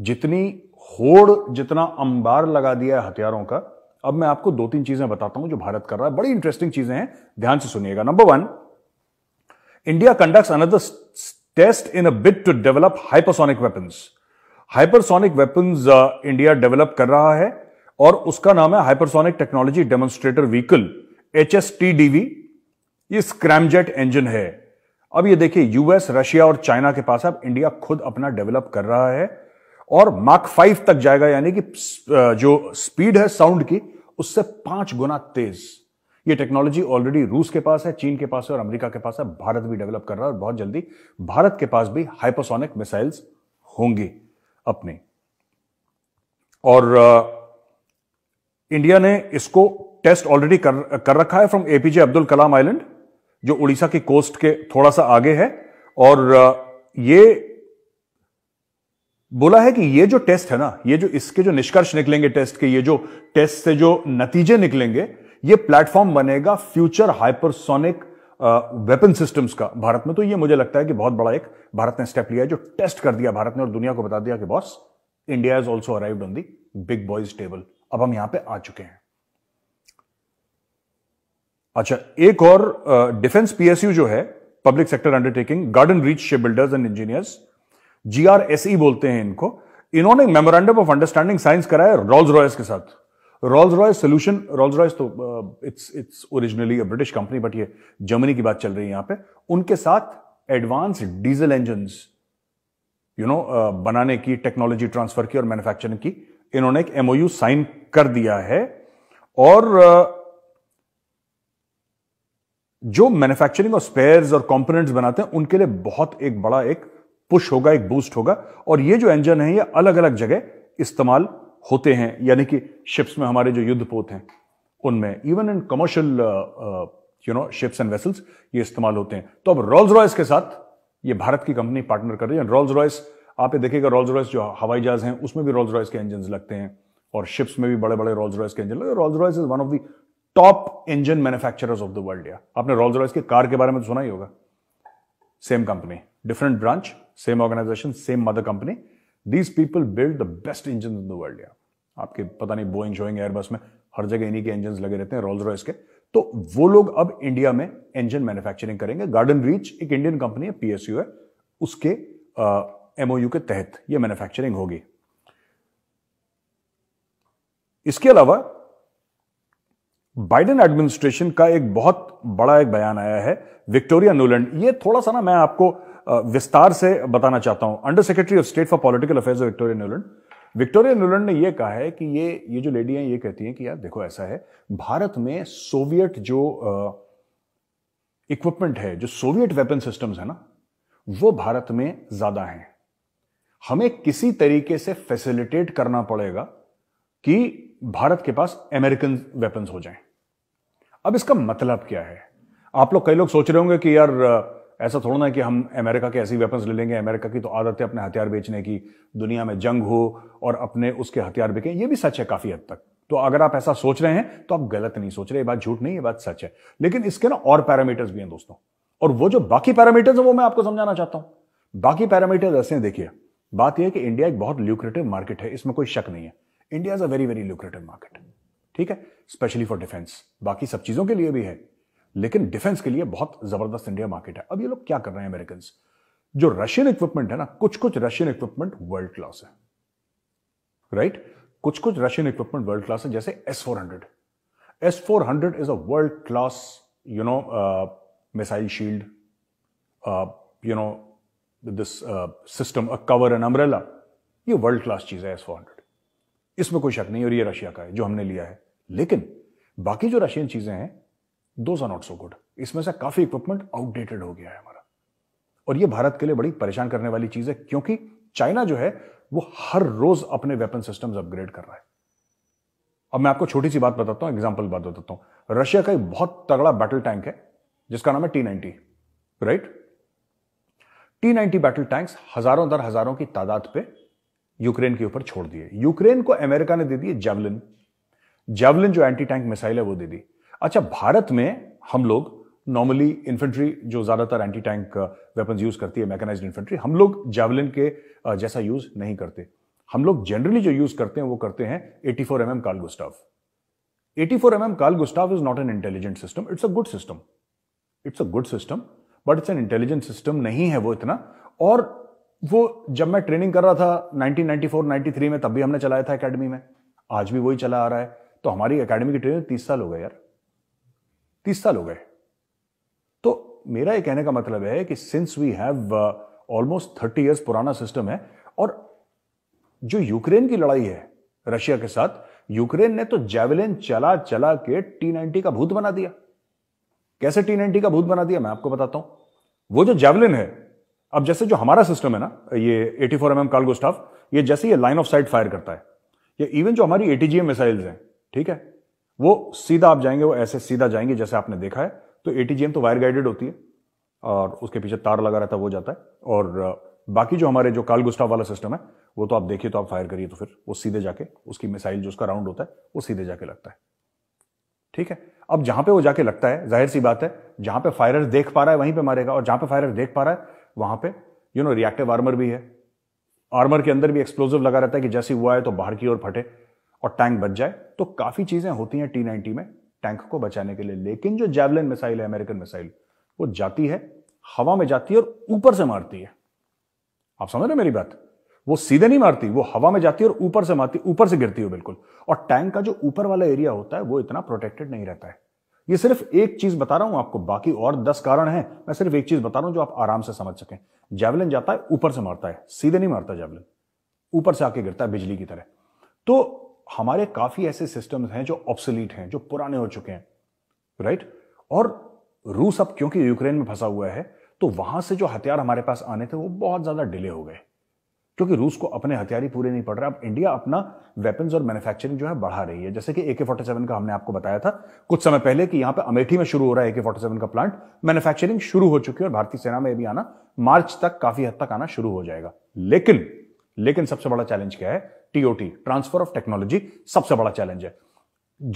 जितनी होड़ जितना अंबार लगा दिया है हथियारों का अब मैं आपको दो तीन चीजें बताता हूं जो भारत कर रहा है बड़ी इंटरेस्टिंग चीजें हैं ध्यान से सुनिएगा number one India conduct another test in a bit to develop hypersonic weapon hypersonic weapon India develop कर रहा है और उसका नाम है hypersonic technology demonstrator vehicle H S T DV ये स्क्रैमजेट इंजन है अब ये देखिए यूएस रशिया और चाइना के पास अब इंडिया खुद अपना डेवलप कर रहा है और मार्क फाइव तक जाएगा यानी कि जो स्पीड है साउंड की उससे पांच गुना तेज ये टेक्नोलॉजी ऑलरेडी रूस के पास है चीन के पास है और अमेरिका के पास है भारत भी डेवलप कर रहा है और बहुत जल्दी भारत के पास भी हाइपोसोनिक मिसाइल्स होंगी अपने और इंडिया ने इसको टेस्ट ऑलरेडी कर, कर रखा है from APJ Abdul Kalam island जो उड़ीसा की कोस्ट के थोड़ा सा आगे है और ये बोला है कि ये जो टेस्ट है ना ये जो इसके जो निष्कर्ष निकलेंगे टेस्ट के ये जो टेस्ट से जो नतीजे निकलेंगे ये प्लेटफॉर्म बनेगा फ्यूचर हाइपरसोनिक वेपन सिस्टम्स का भारत में तो ये मुझे लगता है कि बहुत बड़ा एक भारत ने स्टेप लिया है जो टेस्ट कर दिया भारत ने और दुनिया को बता दिया कि boss India is also arrived on the big boys table अब हम यहां पे आ चुके हैं अच्छा एक और डिफेंस पीएसयू जो है public sector undertaking Garden Reach Ship Builders and Engineers GRSE e बोलते हैं इनको इन्होंने मेमोरेंडम ऑफ अंडरस्टैंडिंग साइंस कराया रॉल्स रॉयस के साथ Rolls Royce solution Rolls Royce तो it's it's originally British company but ये जर्मनी की बात चल रही है यहां पे उनके साथ advance diesel engine you know बनाने की टेक्नोलॉजी ट्रांसफर की और मैन्युफैक्चरिंग की इन्होंने एक एमओयू साइन कर दिया है और uh, जो मैन्युफैक्चरिंग और स्पेयर्स और कंपोनेंट्स बनाते हैं उनके लिए बहुत एक बड़ा एक पुश होगा एक बूस्ट होगा और ये जो इंजन है ये अलग अलग जगह इस्तेमाल होते हैं यानी कि शिप्स में हमारे जो युद्धपोत हैं उनमें even in commercial you know ships and vessels ये इस्तेमाल होते हैं तो अब रोल्स रॉयस के साथ ये भारत की कंपनी पार्टनर कर रही है रोल्स रॉयस आप ये देखिएगा रोल्स रॉयस जो हवाई जहाज हैं उसमें भी रोल्स रॉयस के इंजन लगते हैं और शिप्स में भी बड़े बड़े रोल्स रॉयस के इंजन लगे Rolls Royce is one of the top engine manufacturers of the world या आपने रोल्स रॉयस के कार के बारे में तो सुना ही होगा same company different branch same organisation same mother company these people build the best engine in the world Yeah. आपके पता नहीं बोइंग शोइंग एयरबस में हर जगह इन्हीं के इंजन लगे रहते हैं रोल्स रॉयस के तो वो लोग अब इंडिया में इंजन मैन्युफैक्चरिंग करेंगे गार्डन रीच एक इंडियन कंपनी है पीएसयू है उसके एमओयू के तहत ये मैन्युफैक्चरिंग होगी इसके अलावा बाइडेन एडमिनिस्ट्रेशन का एक बहुत बड़ा एक बयान आया है विक्टोरिया नोलैंड ये थोड़ा सा ना मैं आपको विस्तार से बताना चाहता हूं under secretary of state for political affairs of Victoria Nuland Victoria Nuland ने यह कहा है कि ये ये जो लेडी हैं ये कहती हैं कि यार देखो ऐसा है भारत में सोवियत जो इक्विपमेंट है जो सोवियत वेपन सिस्टम्स है ना वो भारत में ज्यादा हैं हमें किसी तरीके से फैसिलिटेट करना पड़ेगा कि भारत के पास अमेरिकन वेपन्स हो जाएं अब इसका मतलब क्या है आप लोग कई लोग सोच रहे होंगे कि यार ऐसा थोड़ा ना कि हम अमेरिका के ऐसी वेपन्स ले लेंगे अमेरिका की तो आदत है अपने हथियार बेचने की दुनिया में जंग हो और अपने उसके हथियार बिकें ये भी सच है काफ़ी हद तक तो अगर आप ऐसा सोच रहे हैं तो आप गलत नहीं सोच रहे ये बात झूठ नहीं ये बात सच है लेकिन इसके ना और पैरामीटर्स भी हैं दोस्तों और वो जो बाकी पैरामीटर्स हैं वो मैं आपको समझाना चाहता हूं बाकी पैरामीटर्स ऐसे हैं देखिए बात यह है कि इंडिया एक बहुत ल्यूक्रेटिव मार्केट है इसमें कोई शक नहीं है India is a very very lucrative market ठीक है स्पेशली फॉर डिफेंस बाकी सब चीजों के लिए भी है लेकिन डिफेंस के लिए बहुत जबरदस्त इंडिया मार्केट है अब ये लोग क्या कर रहे हैं अमेरिकन जो रशियन इक्विपमेंट है ना कुछ कुछ रशियन इक्विपमेंट वर्ल्ड क्लास है राइट right? कुछ कुछ रशियन इक्विपमेंट वर्ल्ड क्लास है जैसे S four hundred S four hundred is a world class you know missile shield you know this system a cover an umbrella ये world class चीज है S four hundred इसमें कोई शक नहीं और ये रशिया का है जो हमने लिया है लेकिन बाकी जो रशियन चीजें हैं those are not so good इसमें से काफ़ी इक्विपमेंट आउटडेटेड हो गया है हमारा और ये भारत के लिए बड़ी परेशान करने वाली चीज़ है क्योंकि चाइना जो है वो हर रोज अपने वेपन सिस्टम्स अपग्रेड कर रहा है अब मैं आपको छोटी सी बात बताता हूं एग्जाम्पल बात बताता हूं रशिया का एक बहुत तगड़ा बैटल टैंक है जिसका नाम है T ninety right T ninety battle tank हजारों दर हजारों की तादाद पे यूक्रेन के ऊपर छोड़ दिए यूक्रेन को अमेरिका ने दे दिए जेवलिन जेवलिन जो एंटी टैंक मिसाइल है वो दे दी अच्छा भारत में हम लोग नॉर्मली इन्फेंट्री जो ज़्यादातर एंटी टैंक वेपन्स यूज़ करती है मैकेनाइज इन्फेंट्री हम लोग जेवलिन के uh, जैसा यूज़ नहीं करते हम लोग जनरली जो यूज़ करते हैं वो करते हैं 84 four M M Carl AT four M M Carl Gustaf is not an intelligent system it's a good system it's a good system but it's an intelligent system नहीं है वो इतना और वो जब मैं ट्रेनिंग कर रहा था 1994 93 में तब भी हमने चलाया था एकेडमी में आज भी वही चला आ रहा है तो हमारी एकेडमी की ट्रेनिंग तीस साल हो गया यार तीस साल हो गए तो मेरा ये कहने का मतलब है कि since we have almost thirty years पुराना सिस्टम है और जो यूक्रेन की लड़ाई है रशिया के साथ यूक्रेन ने तो जेवलिन चला चला के टी नाइनटी का भूत बना दिया कैसे टी नाइनटी का भूत बना दिया मैं आपको बताता हूं वो जो जेवलिन है अब जैसे जो हमारा सिस्टम है ना ये AT four M M Carl Gustaf ये जैसे ये लाइन ऑफ साइट फायर करता है या इवन जो हमारी एटीजीएम मिसाइल्स हैं ठीक है वो सीधा आप जाएंगे वो ऐसे सीधा जाएंगे जैसे आपने देखा है तो ए तो वायर गाइडेड होती है और उसके पीछे तार लगा रहता है वो जाता है और बाकी जो हमारे जो काल गुस्टा वाला सिस्टम है वो तो आप देखिए तो आप फायर करिए तो फिर वो सीधे जाके उसकी मिसाइल जो उसका राउंड होता है वो सीधे जाके लगता है ठीक है अब जहां पे वो जाके लगता है जाहिर सी बात है जहां पे फायरर देख पा रहा है वहीं पे मारेगा और जहां पे फायरर देख पा रहा है वहां पे यू नो रिएक्टिव आर्मर भी है आर्मर के अंदर भी एक्सप्लोजिव लगा रहता है कि जैसे हुआ है तो बाहर की ओर फटे और टैंक बच जाए तो काफ़ी चीज़ें होती हैं टी नाइनटी में टैंक को बचाने के लिए लेकिन जो जैवलिन मिसाइल है अमेरिकन मिसाइल वो जाती है हवा में जाती है और ऊपर से मारती है आप समझ रहे मेरी बात वो सीधे नहीं मारती वो हवा में जाती है और ऊपर से मारती ऊपर से गिरती है बिल्कुल और टैंक का जो ऊपर वाला एरिया होता है वो इतना प्रोटेक्टेड नहीं रहता है ये सिर्फ एक चीज बता रहा हूं आपको बाकी और दस कारण हैं मैं सिर्फ एक चीज बता रहा हूं जो आप आराम से समझ सकें जैवलिन जाता है ऊपर से मारता है सीधे नहीं मारता जैवलिन ऊपर से आके गिरता है बिजली की तरह तो हमारे काफ़ी ऐसे सिस्टम्स हैं जो ऑप्सलीट हैं जो पुराने हो चुके हैं राइट और रूस अब क्योंकि यूक्रेन में फंसा हुआ है तो वहां से जो हथियार हमारे पास आने थे वो बहुत ज़्यादा डिले हो गए क्योंकि रूस को अपने हथियार ही पूरे नहीं पड़ रहे अब इंडिया अपना वेपन्स और मैन्युफैक्चरिंग जो है बढ़ा रही है जैसे कि एके फोर्टी सेवन का हमने आपको बताया था कुछ समय पहले कि यहां पे अमेठी में शुरू हो रहा है एके फोर्टी सेवन का प्लांट मैन्युफैक्चरिंग शुरू हो चुकी है और भारतीय सेना में भी आना मार्च तक काफी हद तक आना शुरू हो जाएगा लेकिन लेकिन सबसे बड़ा चैलेंज क्या है टीओटी ट्रांसफर ऑफ टेक्नोलॉजी सबसे बड़ा चैलेंज है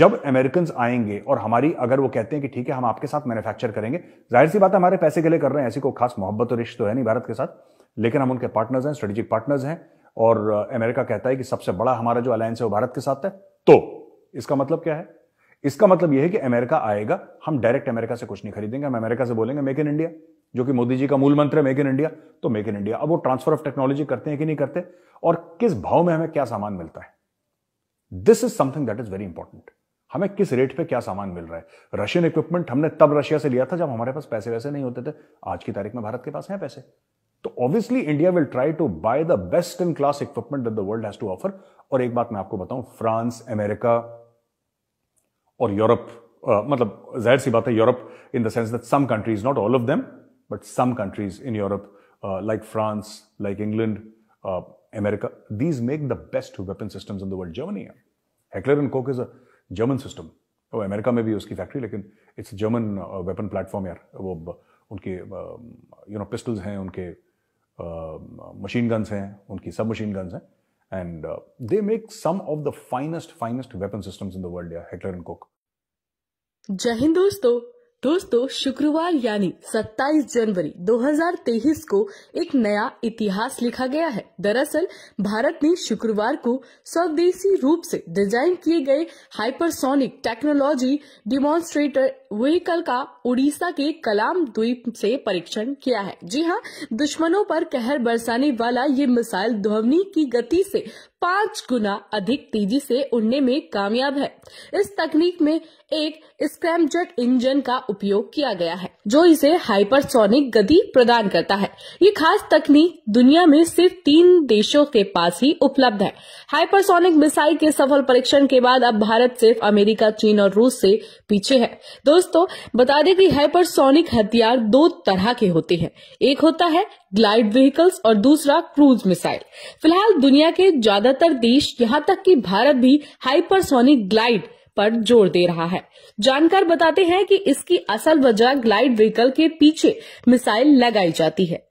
जब अमेरिकन आएंगे और हमारी अगर वो कहते हैं कि ठीक है हम आपके साथ मैन्युफैक्चर करेंगे जाहिर सी बात है हमारे पैसे के लिए कर रहे हैं ऐसी कोई खास मोहब्बत और रिश्ते तो है नहीं भारत के साथ लेकिन हम उनके पार्टनर्स हैं स्ट्रेटेजिक पार्टनर्स हैं और अमेरिका कहता है कि सबसे बड़ा हमारा जो अलायंस है वो भारत के साथ है तो इसका मतलब क्या है इसका मतलब यह है कि अमेरिका आएगा हम डायरेक्ट अमेरिका से कुछ नहीं खरीदेंगे हम अमेरिका से बोलेंगे मेक इन इंडिया जो कि मोदी जी का मूल मंत्र है मेक इन इंडिया तो मेक इन इंडिया अब वो ट्रांसफर ऑफ टेक्नोलॉजी करते हैं कि नहीं करते और किस भाव में हमें क्या सामान मिलता है this is something that is very important हमें किस रेट पे क्या सामान मिल रहा है रशियन इक्विपमेंट हमने तब रशिया से लिया था जब हमारे पास पैसे वैसे नहीं होते थे आज की तारीख में भारत के पास हैं पैसे तो obviously India will try to buy the best in class equipment that the world has to offer और एक बात मैं आपको बताऊं फ्रांस अमेरिका और यूरोप uh, मतलब जाहिर सी बात है Europe in the sense that some countries not all of them but some countries in Europe, uh, like France, like England, uh, America, these make the best weapon systems in the world. Germany, Heckler and Koch is a German system. Oh, America may be his factory, but it's a German uh, weapon platform. Yaar. Um, you know, pistols, hain, um, machine guns, hain, submachine guns. Hain. And they make some of the finest, finest weapon systems in the world, yeah, Heckler and Koch. जय हिंद दोस्तों दोस्तों शुक्रवार यानी 27 जनवरी 2023 को एक नया इतिहास लिखा गया है दरअसल भारत ने शुक्रवार को स्वदेशी रूप से डिजाइन किए गए हाइपरसोनिक टेक्नोलॉजी डिमोन्स्ट्रेटर व्हीकल का उड़ीसा के कलाम द्वीप से परीक्षण किया है जी हाँ दुश्मनों पर कहर बरसाने वाला ये मिसाइल ध्वनि की गति से पांच गुना अधिक तेजी से उड़ने में कामयाब है इस तकनीक में एक स्क्रैमजेट इंजन का उपयोग किया गया है जो इसे हाइपरसोनिक गति प्रदान करता है ये खास तकनीक दुनिया में सिर्फ तीन देशों के पास ही उपलब्ध है हाइपरसोनिक मिसाइल के सफल परीक्षण के बाद अब भारत सिर्फ अमेरिका चीन और रूस से पीछे है दोस्तों बता दें कि हाइपरसोनिक हथियार दो तरह के होते हैं एक होता है ग्लाइड व्हीकल्स और दूसरा क्रूज मिसाइल फिलहाल दुनिया के ज्यादातर देश यहाँ तक कि भारत भी हाइपरसोनिक ग्लाइड पर जोर दे रहा है जानकार बताते हैं कि इसकी असल वजह ग्लाइड व्हीकल के पीछे मिसाइल लगाई जाती है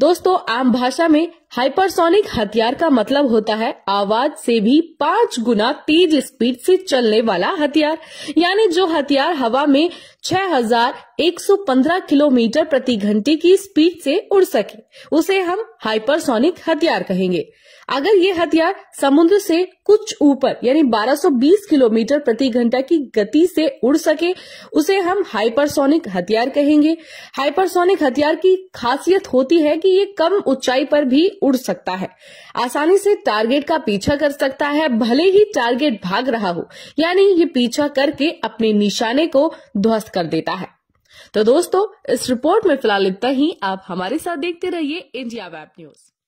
दोस्तों आम भाषा में हाइपरसोनिक हथियार का मतलब होता है आवाज से भी पांच गुना तेज स्पीड से चलने वाला हथियार यानी जो हथियार हवा में 6115 किलोमीटर प्रति घंटे की स्पीड से उड़ सके उसे हम हाइपरसोनिक हथियार कहेंगे अगर ये हथियार समुद्र से कुछ ऊपर यानी 1220 किलोमीटर प्रति घंटा की गति से उड़ सके उसे हम हाइपरसोनिक हथियार कहेंगे हाइपरसोनिक हथियार की खासियत होती है कि ये कम ऊंचाई पर भी उड़ सकता है आसानी से टारगेट का पीछा कर सकता है भले ही टारगेट भाग रहा हो यानी ये पीछा करके अपने निशाने को ध्वस्त कर देता है तो दोस्तों इस रिपोर्ट में फिलहाल इतना ही आप हमारे साथ देखते रहिए इंडिया वेब न्यूज